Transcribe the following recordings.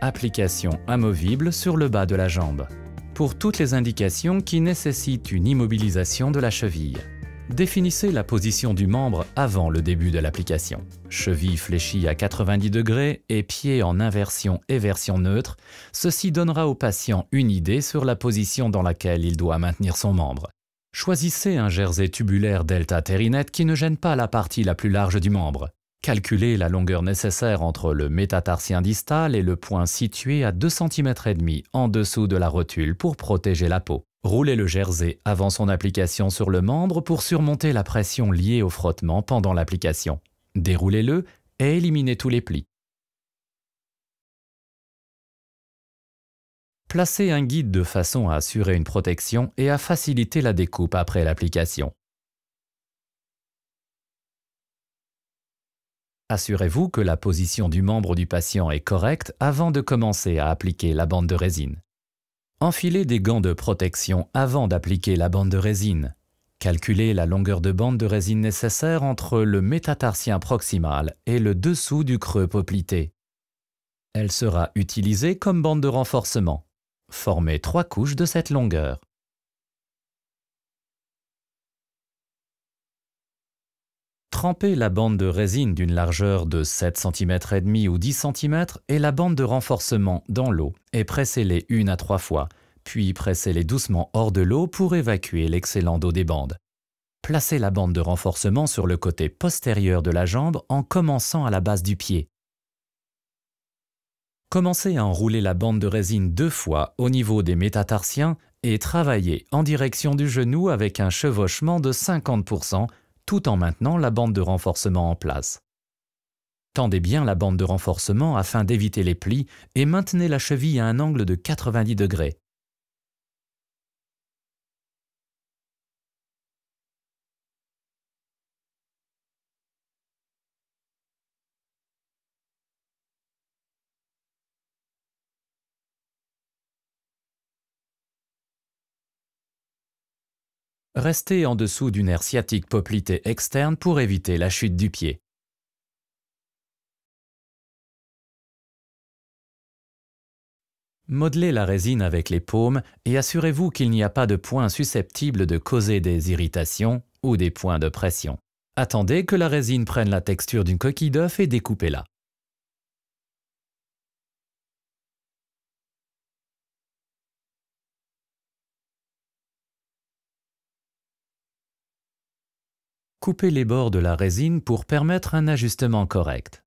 application amovible sur le bas de la jambe, pour toutes les indications qui nécessitent une immobilisation de la cheville. Définissez la position du membre avant le début de l'application. Cheville fléchie à 90 degrés et pied en inversion et version neutre, ceci donnera au patient une idée sur la position dans laquelle il doit maintenir son membre. Choisissez un jersey tubulaire delta Terinet qui ne gêne pas la partie la plus large du membre. Calculez la longueur nécessaire entre le métatarsien distal et le point situé à 2 cm et demi en dessous de la rotule pour protéger la peau. Roulez le jersey avant son application sur le membre pour surmonter la pression liée au frottement pendant l'application. Déroulez-le et éliminez tous les plis. Placez un guide de façon à assurer une protection et à faciliter la découpe après l'application. Assurez-vous que la position du membre du patient est correcte avant de commencer à appliquer la bande de résine. Enfilez des gants de protection avant d'appliquer la bande de résine. Calculez la longueur de bande de résine nécessaire entre le métatarsien proximal et le dessous du creux poplité. Elle sera utilisée comme bande de renforcement. Formez trois couches de cette longueur. Trempez la bande de résine d'une largeur de 7 cm et demi ou 10 cm et la bande de renforcement dans l'eau et pressez-les une à trois fois, puis pressez-les doucement hors de l'eau pour évacuer l'excellent dos des bandes. Placez la bande de renforcement sur le côté postérieur de la jambe en commençant à la base du pied. Commencez à enrouler la bande de résine deux fois au niveau des métatarsiens et travaillez en direction du genou avec un chevauchement de 50% tout en maintenant la bande de renforcement en place. Tendez bien la bande de renforcement afin d'éviter les plis et maintenez la cheville à un angle de 90 degrés. Restez en dessous d'une nerf sciatique poplité externe pour éviter la chute du pied. Modelez la résine avec les paumes et assurez-vous qu'il n'y a pas de points susceptibles de causer des irritations ou des points de pression. Attendez que la résine prenne la texture d'une coquille d'œuf et découpez-la. Coupez les bords de la résine pour permettre un ajustement correct.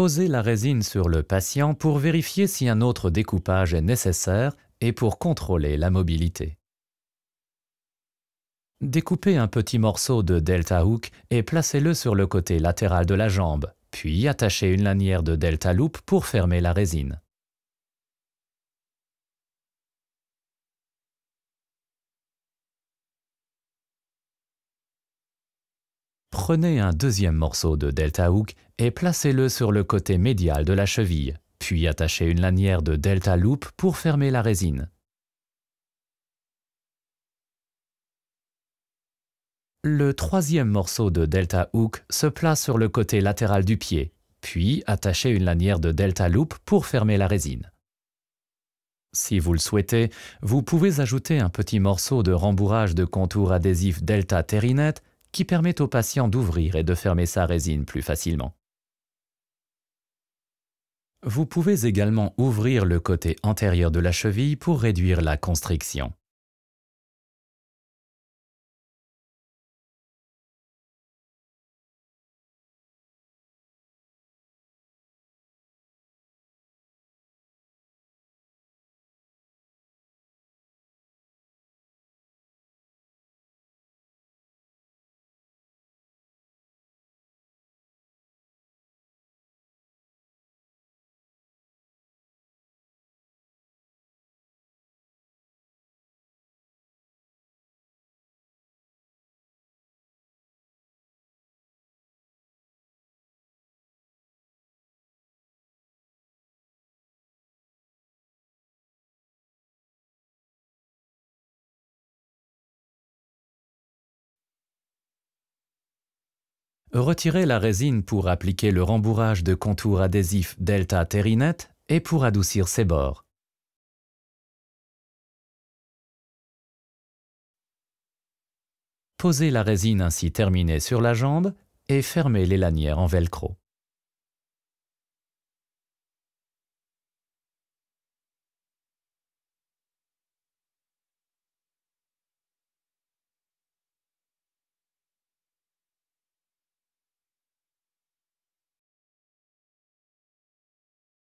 Posez la résine sur le patient pour vérifier si un autre découpage est nécessaire et pour contrôler la mobilité. Découpez un petit morceau de delta hook et placez-le sur le côté latéral de la jambe, puis attachez une lanière de delta loop pour fermer la résine. Prenez un deuxième morceau de Delta Hook et placez-le sur le côté médial de la cheville, puis attachez une lanière de Delta Loop pour fermer la résine. Le troisième morceau de Delta Hook se place sur le côté latéral du pied, puis attachez une lanière de Delta Loop pour fermer la résine. Si vous le souhaitez, vous pouvez ajouter un petit morceau de rembourrage de contour adhésif Delta Terrinet qui permet au patient d'ouvrir et de fermer sa résine plus facilement. Vous pouvez également ouvrir le côté antérieur de la cheville pour réduire la constriction. Retirez la résine pour appliquer le rembourrage de contour adhésif Delta Terrinet et pour adoucir ses bords. Posez la résine ainsi terminée sur la jambe et fermez les lanières en velcro.